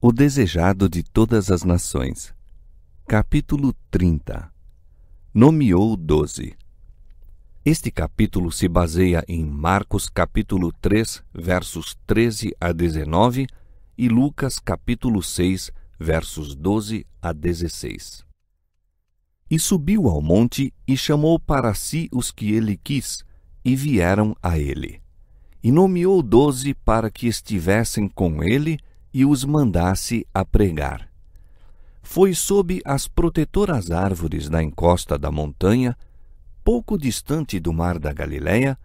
O Desejado de Todas as Nações. Capítulo 30 Nomeou doze. Este capítulo se baseia em Marcos capítulo 3, versos 13 a 19 e Lucas capítulo 6, versos 12 a 16. E subiu ao monte e chamou para si os que ele quis, e vieram a ele. E nomeou doze para que estivessem com ele e os mandasse a pregar. Foi sob as protetoras árvores da encosta da montanha, pouco distante do mar da Galiléia,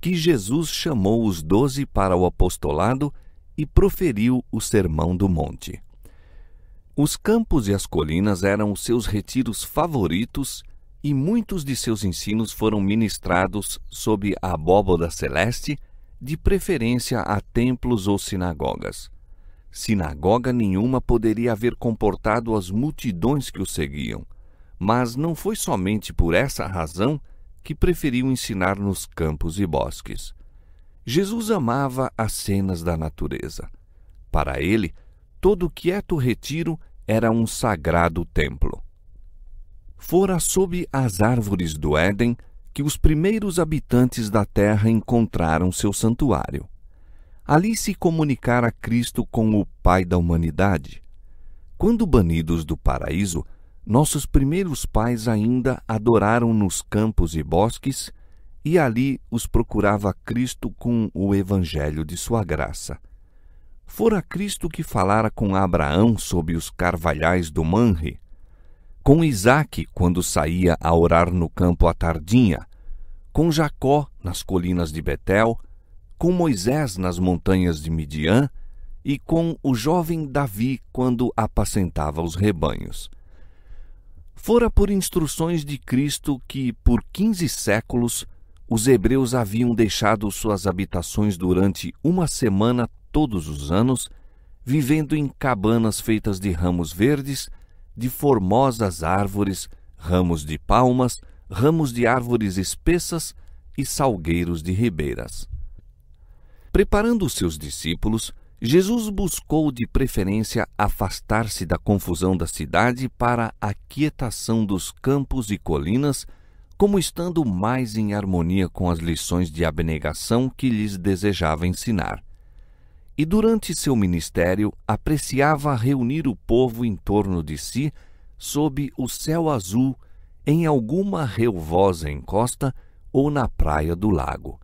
que Jesus chamou os doze para o apostolado e proferiu o Sermão do Monte. Os campos e as colinas eram os seus retiros favoritos e muitos de seus ensinos foram ministrados sob a abóboda celeste, de preferência a templos ou sinagogas. Sinagoga nenhuma poderia haver comportado as multidões que o seguiam, mas não foi somente por essa razão que preferiu ensinar nos campos e bosques. Jesus amava as cenas da natureza. Para ele, todo quieto retiro era um sagrado templo. Fora sob as árvores do Éden que os primeiros habitantes da terra encontraram seu santuário ali se comunicara Cristo com o Pai da humanidade. Quando banidos do paraíso, nossos primeiros pais ainda adoraram nos campos e bosques, e ali os procurava Cristo com o evangelho de sua graça. Fora Cristo que falara com Abraão sob os carvalhais do Manre, com Isaque quando saía a orar no campo à tardinha, com Jacó nas colinas de Betel, com Moisés nas montanhas de Midian e com o jovem Davi quando apacentava os rebanhos. Fora por instruções de Cristo que, por quinze séculos, os hebreus haviam deixado suas habitações durante uma semana todos os anos, vivendo em cabanas feitas de ramos verdes, de formosas árvores, ramos de palmas, ramos de árvores espessas e salgueiros de ribeiras. Preparando seus discípulos, Jesus buscou de preferência afastar-se da confusão da cidade para a quietação dos campos e colinas, como estando mais em harmonia com as lições de abnegação que lhes desejava ensinar. E durante seu ministério apreciava reunir o povo em torno de si, sob o céu azul, em alguma relvosa encosta ou na praia do lago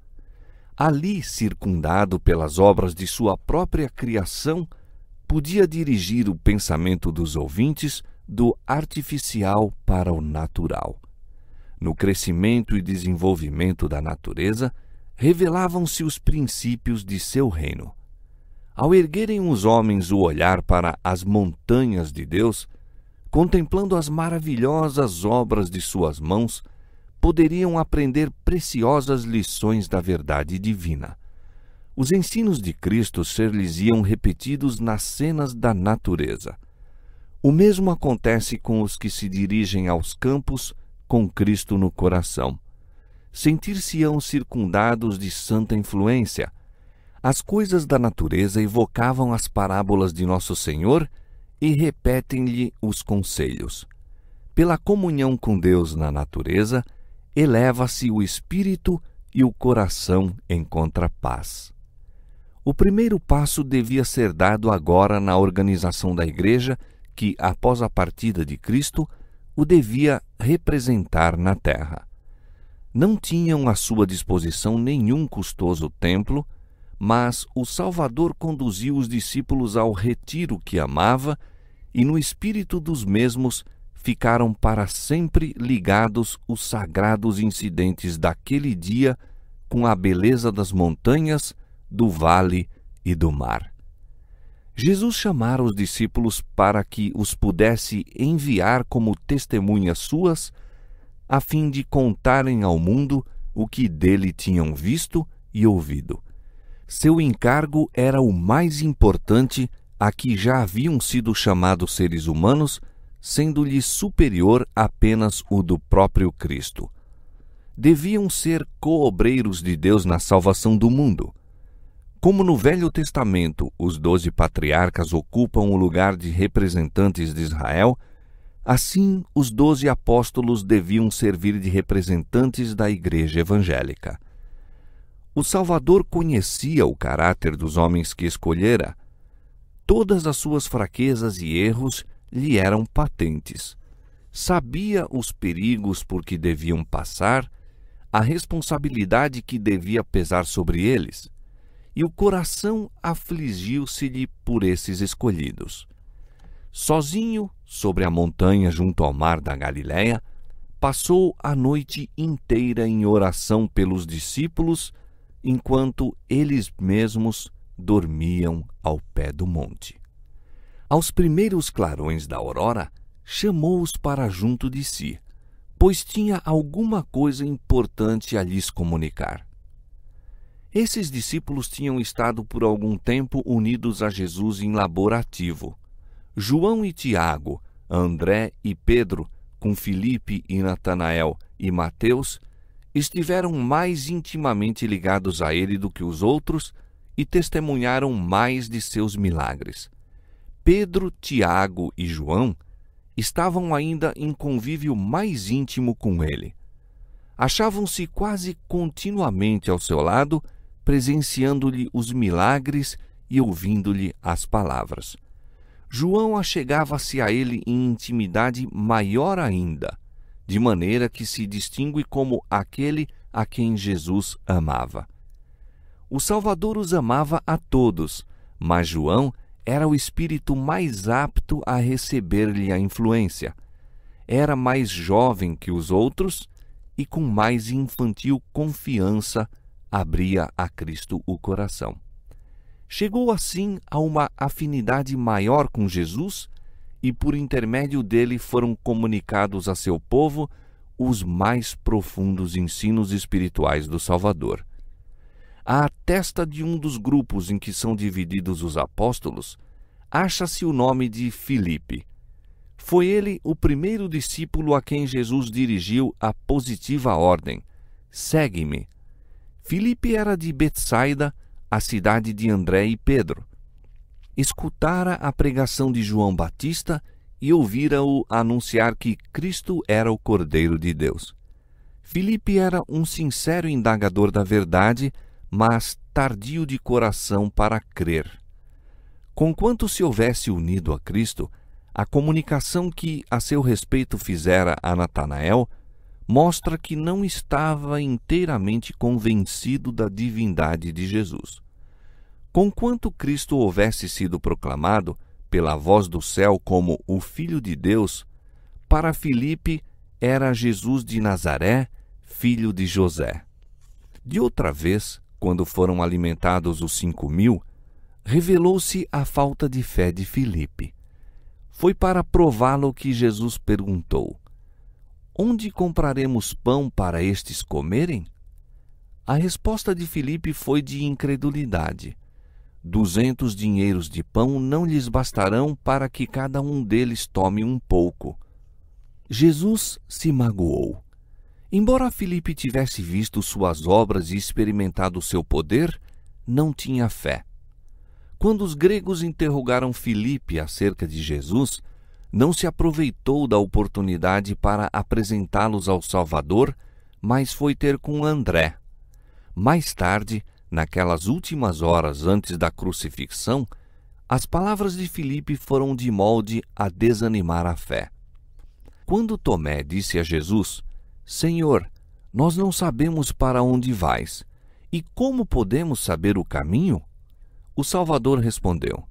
ali circundado pelas obras de sua própria criação, podia dirigir o pensamento dos ouvintes do artificial para o natural. No crescimento e desenvolvimento da natureza, revelavam-se os princípios de seu reino. Ao erguerem os homens o olhar para as montanhas de Deus, contemplando as maravilhosas obras de suas mãos, poderiam aprender preciosas lições da verdade divina. Os ensinos de Cristo ser-lhes-iam repetidos nas cenas da natureza. O mesmo acontece com os que se dirigem aos campos com Cristo no coração. Sentir-se-ão circundados de santa influência. As coisas da natureza evocavam as parábolas de Nosso Senhor e repetem-lhe os conselhos. Pela comunhão com Deus na natureza, eleva-se o espírito e o coração encontra paz. O primeiro passo devia ser dado agora na organização da Igreja, que, após a partida de Cristo, o devia representar na terra. Não tinham à sua disposição nenhum custoso templo, mas o Salvador conduziu os discípulos ao retiro que amava e, no espírito dos mesmos, ficaram para sempre ligados os sagrados incidentes daquele dia com a beleza das montanhas, do vale e do mar. Jesus chamara os discípulos para que os pudesse enviar como testemunhas suas, a fim de contarem ao mundo o que dele tinham visto e ouvido. Seu encargo era o mais importante a que já haviam sido chamados seres humanos sendo-lhe superior apenas o do próprio Cristo. Deviam ser coobreiros de Deus na salvação do mundo. Como no Velho Testamento os doze patriarcas ocupam o lugar de representantes de Israel, assim os doze apóstolos deviam servir de representantes da Igreja evangélica. O Salvador conhecia o caráter dos homens que escolhera. Todas as suas fraquezas e erros lhe eram patentes. Sabia os perigos por que deviam passar, a responsabilidade que devia pesar sobre eles, e o coração afligiu-se-lhe por esses escolhidos. Sozinho, sobre a montanha junto ao mar da Galiléia, passou a noite inteira em oração pelos discípulos, enquanto eles mesmos dormiam ao pé do monte aos primeiros clarões da aurora, chamou-os para junto de si, pois tinha alguma coisa importante a lhes comunicar. Esses discípulos tinham estado por algum tempo unidos a Jesus em laborativo. João e Tiago, André e Pedro, com Filipe e Natanael e Mateus, estiveram mais intimamente ligados a ele do que os outros e testemunharam mais de seus milagres. Pedro, Tiago e João estavam ainda em convívio mais íntimo com ele. Achavam-se quase continuamente ao seu lado, presenciando-lhe os milagres e ouvindo-lhe as palavras. João achegava-se a ele em intimidade maior ainda, de maneira que se distingue como aquele a quem Jesus amava. O Salvador os amava a todos, mas João era o espírito mais apto a receber-lhe a influência. Era mais jovem que os outros e, com mais infantil confiança, abria a Cristo o coração. Chegou assim a uma afinidade maior com Jesus e, por intermédio dele, foram comunicados a seu povo os mais profundos ensinos espirituais do Salvador à testa de um dos grupos em que são divididos os apóstolos, acha-se o nome de Filipe. Foi ele o primeiro discípulo a quem Jesus dirigiu a positiva ordem: Segue-me. Filipe era de Betsaida, a cidade de André e Pedro. Escutara a pregação de João Batista e ouvira-o anunciar que Cristo era o Cordeiro de Deus. Filipe era um sincero indagador da verdade mas tardio de coração para crer. Conquanto se houvesse unido a Cristo, a comunicação que a seu respeito fizera a Natanael mostra que não estava inteiramente convencido da divindade de Jesus. Conquanto Cristo houvesse sido proclamado pela voz do céu como o Filho de Deus, para Filipe era Jesus de Nazaré, filho de José. De outra vez, quando foram alimentados os cinco mil, revelou-se a falta de fé de Filipe. Foi para prová-lo que Jesus perguntou: Onde compraremos pão para estes comerem? A resposta de Filipe foi de incredulidade. Duzentos dinheiros de pão não lhes bastarão para que cada um deles tome um pouco. Jesus se magoou. Embora Filipe tivesse visto suas obras e experimentado seu poder, não tinha fé. Quando os gregos interrogaram Filipe acerca de Jesus, não se aproveitou da oportunidade para apresentá-los ao Salvador, mas foi ter com André. Mais tarde, naquelas últimas horas antes da crucifixão, as palavras de Filipe foram de molde a desanimar a fé. Quando Tomé disse a Jesus: Senhor, nós não sabemos para onde vais, e como podemos saber o caminho? O Salvador respondeu: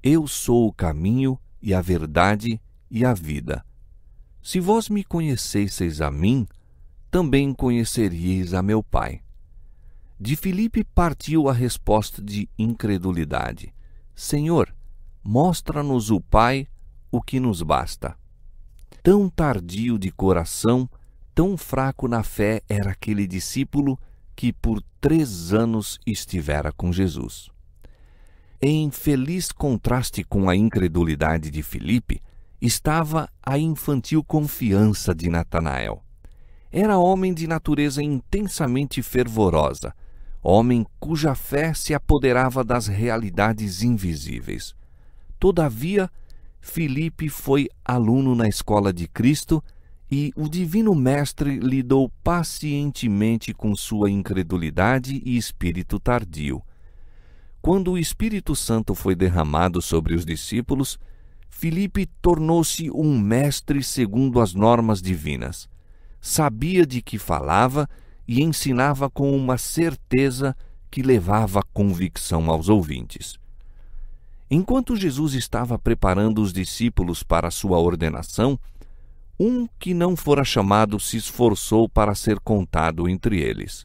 Eu sou o caminho e a verdade e a vida. Se vós me conhecesseis a mim, também conheceríeis a meu Pai. De Filipe partiu a resposta de incredulidade: Senhor, mostra-nos o Pai, o que nos basta. Tão tardio de coração tão fraco na fé era aquele discípulo que por três anos estivera com Jesus. Em feliz contraste com a incredulidade de Filipe, estava a infantil confiança de Natanael. Era homem de natureza intensamente fervorosa, homem cuja fé se apoderava das realidades invisíveis. Todavia, Filipe foi aluno na escola de Cristo e o Divino Mestre lidou pacientemente com sua incredulidade e espírito tardio. Quando o Espírito Santo foi derramado sobre os discípulos, Filipe tornou-se um mestre segundo as normas divinas. Sabia de que falava e ensinava com uma certeza que levava convicção aos ouvintes. Enquanto Jesus estava preparando os discípulos para sua ordenação, um que não fora chamado se esforçou para ser contado entre eles.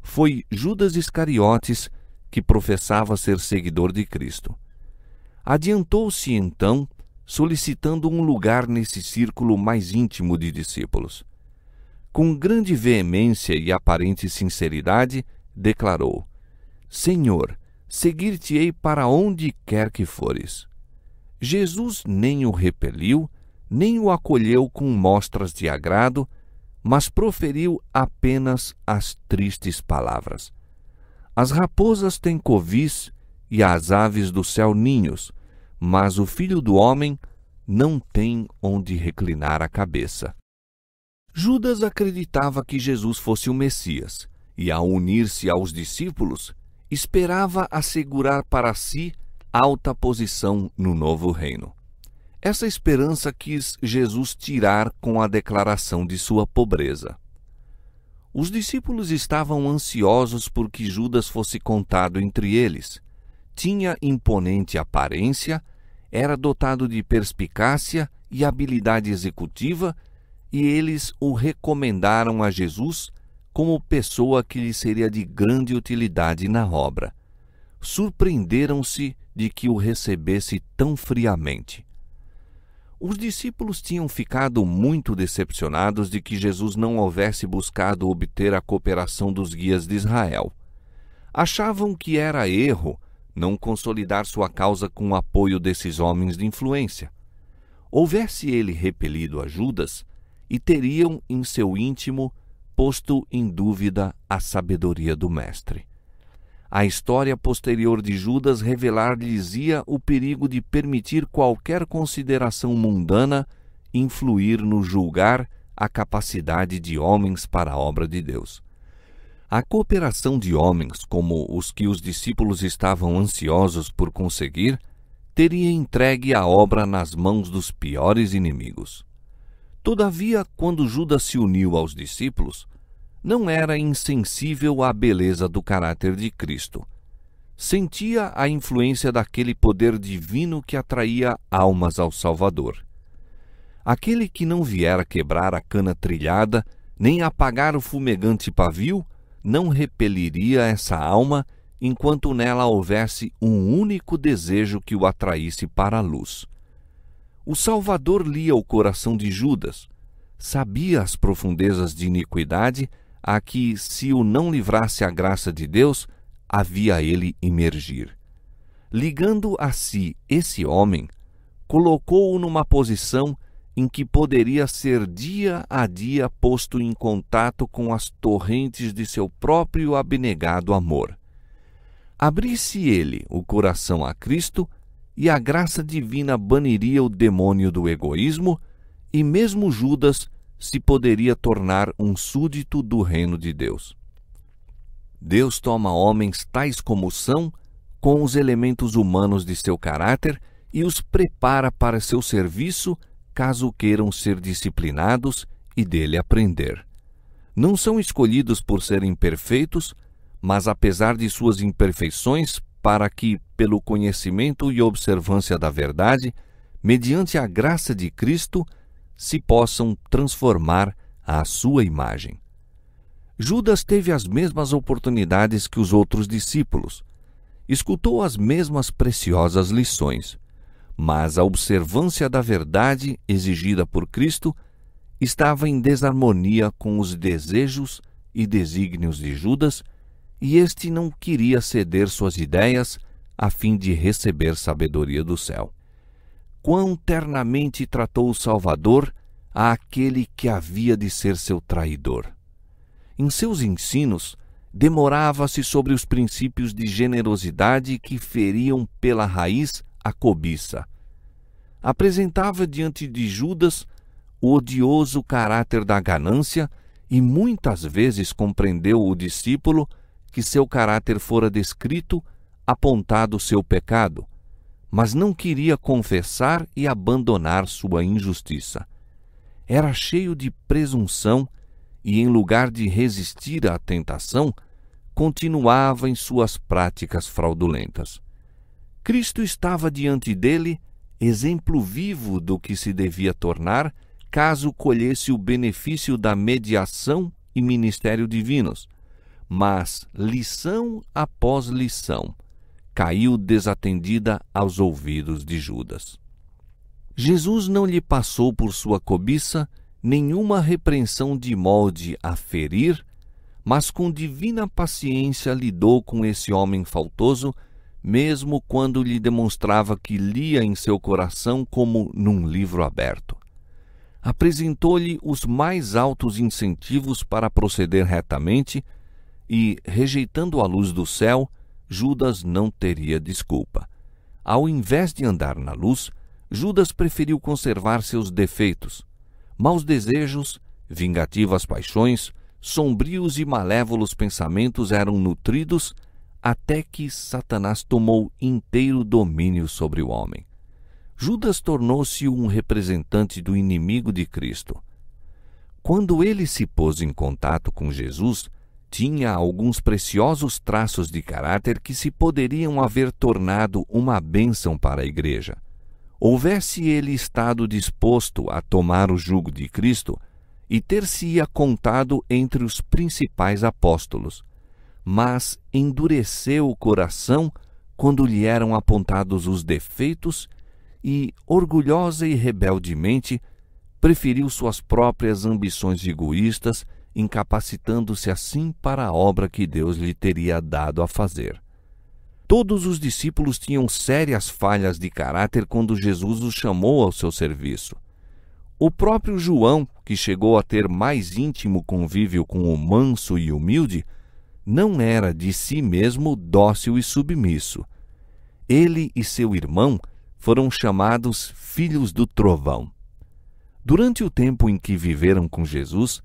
Foi Judas Iscariotes, que professava ser seguidor de Cristo. Adiantou-se então, solicitando um lugar nesse círculo mais íntimo de discípulos. Com grande veemência e aparente sinceridade, declarou: Senhor, seguir-te-ei para onde quer que fores. Jesus nem o repeliu, nem o acolheu com mostras de agrado, mas proferiu apenas as tristes palavras. As raposas têm covis e as aves do céu ninhos, mas o filho do homem não tem onde reclinar a cabeça. Judas acreditava que Jesus fosse o Messias e, ao unir-se aos discípulos, esperava assegurar para si alta posição no novo reino. Essa esperança quis Jesus tirar com a declaração de sua pobreza. Os discípulos estavam ansiosos por que Judas fosse contado entre eles. Tinha imponente aparência, era dotado de perspicácia e habilidade executiva, e eles o recomendaram a Jesus como pessoa que lhe seria de grande utilidade na obra. Surpreenderam-se de que o recebesse tão friamente. Os discípulos tinham ficado muito decepcionados de que Jesus não houvesse buscado obter a cooperação dos guias de Israel. Achavam que era erro não consolidar sua causa com o apoio desses homens de influência. Houvesse ele repelido a Judas, e teriam em seu íntimo posto em dúvida a sabedoria do Mestre. A história posterior de Judas revelar-lhesia o perigo de permitir qualquer consideração mundana influir no julgar a capacidade de homens para a obra de Deus. A cooperação de homens como os que os discípulos estavam ansiosos por conseguir teria entregue a obra nas mãos dos piores inimigos. Todavia, quando Judas se uniu aos discípulos, não era insensível à beleza do caráter de Cristo. Sentia a influência daquele poder divino que atraía almas ao Salvador. Aquele que não viera quebrar a cana trilhada, nem apagar o fumegante pavio, não repeliria essa alma enquanto nela houvesse um único desejo que o atraísse para a luz. O Salvador lia o coração de Judas, sabia as profundezas de iniquidade a que, se o não livrasse a graça de Deus, havia ele imergir. Ligando a si esse homem, colocou-o numa posição em que poderia ser dia a dia posto em contato com as torrentes de seu próprio abnegado amor. Abrisse ele o coração a Cristo e a graça divina baniria o demônio do egoísmo, e mesmo Judas se poderia tornar um súdito do reino de Deus. Deus toma homens tais como são, com os elementos humanos de seu caráter, e os prepara para seu serviço, caso queiram ser disciplinados e dele aprender. Não são escolhidos por serem perfeitos, mas apesar de suas imperfeições, para que, pelo conhecimento e observância da verdade, mediante a graça de Cristo, se possam transformar à sua imagem. Judas teve as mesmas oportunidades que os outros discípulos, escutou as mesmas preciosas lições, mas a observância da verdade exigida por Cristo estava em desarmonia com os desejos e desígnios de Judas, e este não queria ceder suas ideias a fim de receber sabedoria do céu quão ternamente tratou o Salvador àquele que havia de ser seu traidor. Em seus ensinos, demorava-se sobre os princípios de generosidade que feriam pela raiz a cobiça. Apresentava diante de Judas o odioso caráter da ganância e muitas vezes compreendeu o discípulo que seu caráter fora descrito, apontado seu pecado, mas não queria confessar e abandonar sua injustiça. Era cheio de presunção e, em lugar de resistir à tentação, continuava em suas práticas fraudulentas. Cristo estava diante dele, exemplo vivo do que se devia tornar caso colhesse o benefício da mediação e ministério divinos, mas lição após lição caiu desatendida aos ouvidos de Judas. Jesus não lhe passou por sua cobiça nenhuma repreensão de molde a ferir, mas com divina paciência lidou com esse homem faltoso, mesmo quando lhe demonstrava que lia em seu coração como num livro aberto. Apresentou-lhe os mais altos incentivos para proceder retamente e, rejeitando a luz do céu, Judas não teria desculpa. Ao invés de andar na luz, Judas preferiu conservar seus defeitos, maus desejos, vingativas paixões, sombrios e malévolos pensamentos eram nutridos até que Satanás tomou inteiro domínio sobre o homem. Judas tornou-se um representante do inimigo de Cristo. Quando ele se pôs em contato com Jesus, tinha alguns preciosos traços de caráter que se poderiam haver tornado uma bênção para a igreja. Houvesse ele estado disposto a tomar o jugo de Cristo e ter-se-ia contado entre os principais apóstolos, mas endureceu o coração quando lhe eram apontados os defeitos e, orgulhosa e rebeldemente, preferiu suas próprias ambições egoístas incapacitando-se assim para a obra que Deus lhe teria dado a fazer. Todos os discípulos tinham sérias falhas de caráter quando Jesus os chamou ao seu serviço. O próprio João, que chegou a ter mais íntimo convívio com o manso e humilde, não era de si mesmo dócil e submisso. Ele e seu irmão foram chamados filhos do trovão. Durante o tempo em que viveram com Jesus,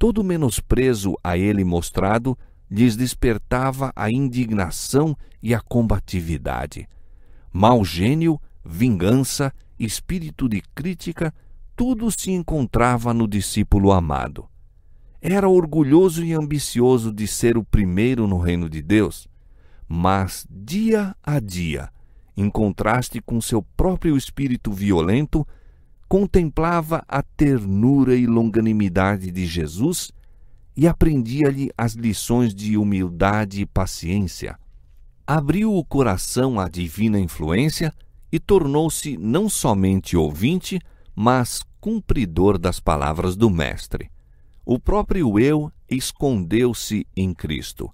todo menosprezo a ele mostrado lhes despertava a indignação e a combatividade. Mal gênio, vingança, espírito de crítica, tudo se encontrava no discípulo amado. Era orgulhoso e ambicioso de ser o primeiro no reino de Deus, mas dia a dia, em contraste com seu próprio espírito violento, contemplava a ternura e longanimidade de Jesus e aprendia-lhe as lições de humildade e paciência. Abriu o coração à divina influência e tornou-se não somente ouvinte, mas cumpridor das palavras do Mestre. O próprio eu escondeu-se em Cristo.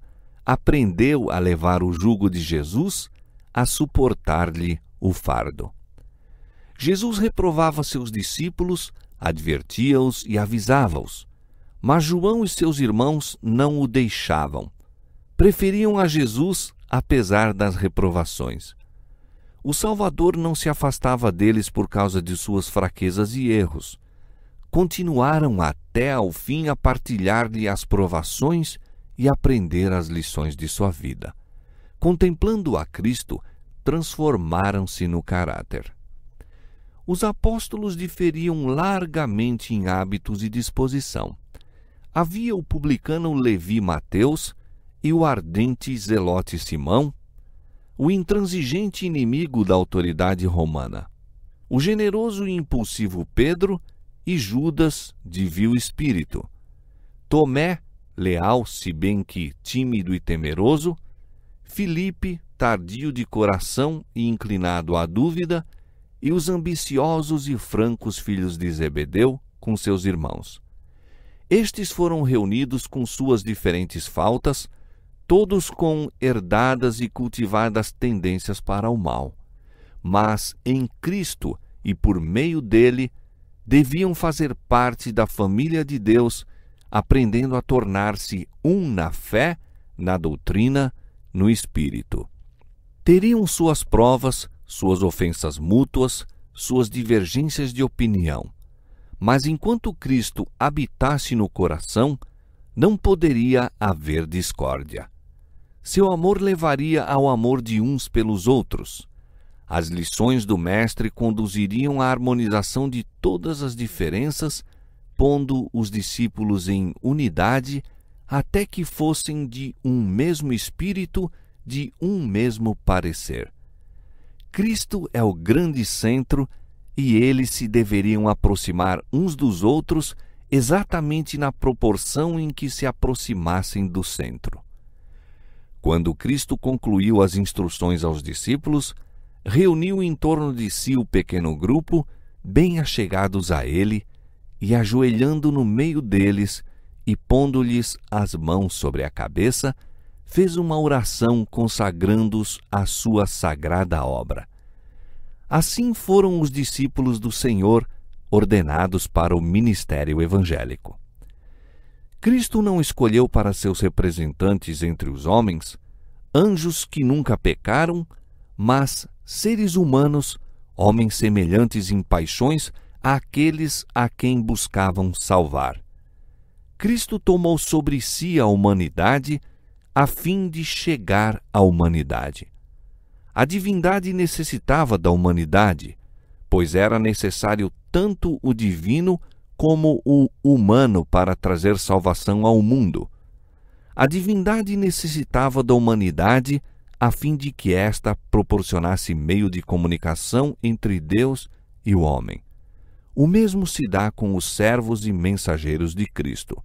Aprendeu a levar o jugo de Jesus, a suportar-lhe o fardo. Jesus reprovava seus discípulos, advertia-os e avisava-os. Mas João e seus irmãos não o deixavam. Preferiam a Jesus apesar das reprovações. O Salvador não se afastava deles por causa de suas fraquezas e erros. Continuaram até ao fim a partilhar-lhe as provações e aprender as lições de sua vida. Contemplando a Cristo, transformaram-se no caráter os apóstolos diferiam largamente em hábitos e disposição. Havia o publicano Levi Mateus e o ardente zelote Simão, o intransigente inimigo da autoridade romana, o generoso e impulsivo Pedro e Judas de vil espírito, Tomé, leal, se bem que tímido e temeroso, Filipe, tardio de coração e inclinado à dúvida, e os ambiciosos e francos filhos de Zebedeu com seus irmãos. Estes foram reunidos com suas diferentes faltas, todos com herdadas e cultivadas tendências para o mal. Mas em Cristo e por meio dele, deviam fazer parte da família de Deus, aprendendo a tornar-se um na fé, na doutrina, no espírito. Teriam suas provas, suas ofensas mútuas, suas divergências de opinião. Mas enquanto Cristo habitasse no coração, não poderia haver discórdia. Seu amor levaria ao amor de uns pelos outros. As lições do Mestre conduziriam à harmonização de todas as diferenças, pondo os discípulos em unidade até que fossem de um mesmo espírito, de um mesmo parecer. Cristo é o grande centro e eles se deveriam aproximar uns dos outros exatamente na proporção em que se aproximassem do centro. Quando Cristo concluiu as instruções aos discípulos, reuniu em torno de si o pequeno grupo, bem achegados a ele, e ajoelhando no meio deles e pondo-lhes as mãos sobre a cabeça, fez uma oração consagrando-os à sua sagrada obra. Assim foram os discípulos do Senhor ordenados para o ministério evangélico. Cristo não escolheu para seus representantes entre os homens anjos que nunca pecaram, mas seres humanos, homens semelhantes em paixões àqueles a quem buscavam salvar. Cristo tomou sobre si a humanidade a fim de chegar à humanidade. A divindade necessitava da humanidade, pois era necessário tanto o divino como o humano para trazer salvação ao mundo. A divindade necessitava da humanidade a fim de que esta proporcionasse meio de comunicação entre Deus e o homem. O mesmo se dá com os servos e mensageiros de Cristo.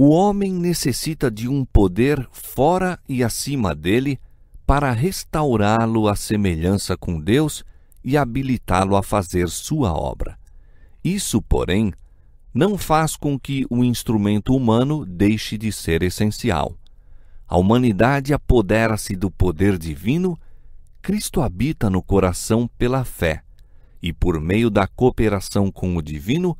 O homem necessita de um poder fora e acima dele para restaurá-lo à semelhança com Deus e habilitá-lo a fazer sua obra. Isso, porém, não faz com que o instrumento humano deixe de ser essencial. A humanidade apodera-se do poder divino, Cristo habita no coração pela fé, e por meio da cooperação com o divino,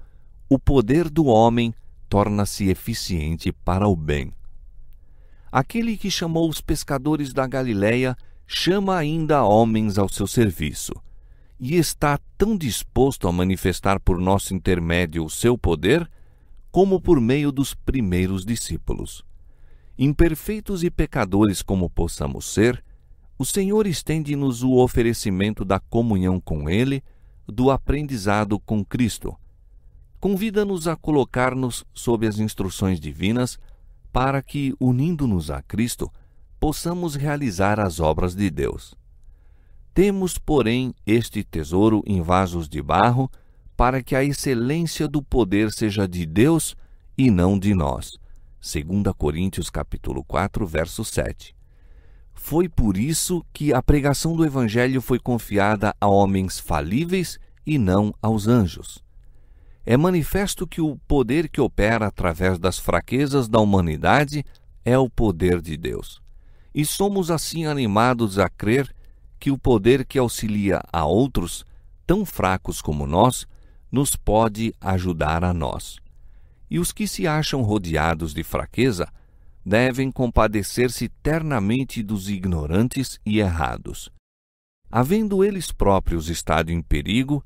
o poder do homem torna-se eficiente para o bem. Aquele que chamou os pescadores da Galileia chama ainda homens ao seu serviço, e está tão disposto a manifestar por nosso intermédio o seu poder, como por meio dos primeiros discípulos. Imperfeitos e pecadores como possamos ser, o Senhor estende-nos o oferecimento da comunhão com Ele, do aprendizado com Cristo convida-nos a colocar-nos sob as instruções divinas para que, unindo-nos a Cristo, possamos realizar as obras de Deus. Temos, porém, este tesouro em vasos de barro, para que a excelência do poder seja de Deus e não de nós. 2 Coríntios capítulo 4, verso 7. Foi por isso que a pregação do evangelho foi confiada a homens falíveis e não aos anjos é manifesto que o poder que opera através das fraquezas da humanidade é o poder de Deus. E somos assim animados a crer que o poder que auxilia a outros, tão fracos como nós, nos pode ajudar a nós. E os que se acham rodeados de fraqueza devem compadecer-se ternamente dos ignorantes e errados. Havendo eles próprios estado em perigo,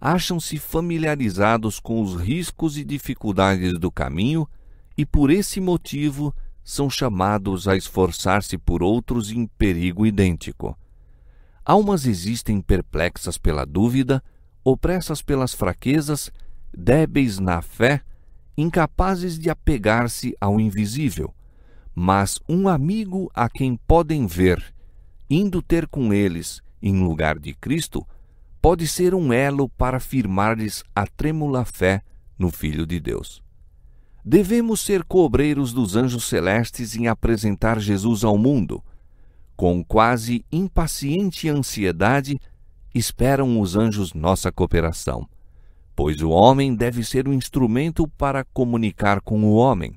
acham-se familiarizados com os riscos e dificuldades do caminho e, por esse motivo, são chamados a esforçar-se por outros em perigo idêntico. Almas existem perplexas pela dúvida, opressas pelas fraquezas, débeis na fé, incapazes de apegar-se ao invisível, mas um amigo a quem podem ver, indo ter com eles, em lugar de Cristo, pode ser um elo para firmar-lhes a trêmula fé no Filho de Deus. Devemos ser cobreiros dos anjos celestes em apresentar Jesus ao mundo. Com quase impaciente ansiedade, esperam os anjos nossa cooperação, pois o homem deve ser um instrumento para comunicar com o homem.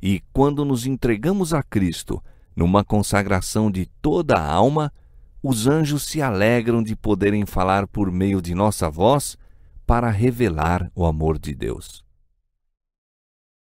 E quando nos entregamos a Cristo, numa consagração de toda a alma, os anjos se alegram de poderem falar por meio de nossa voz para revelar o amor de Deus.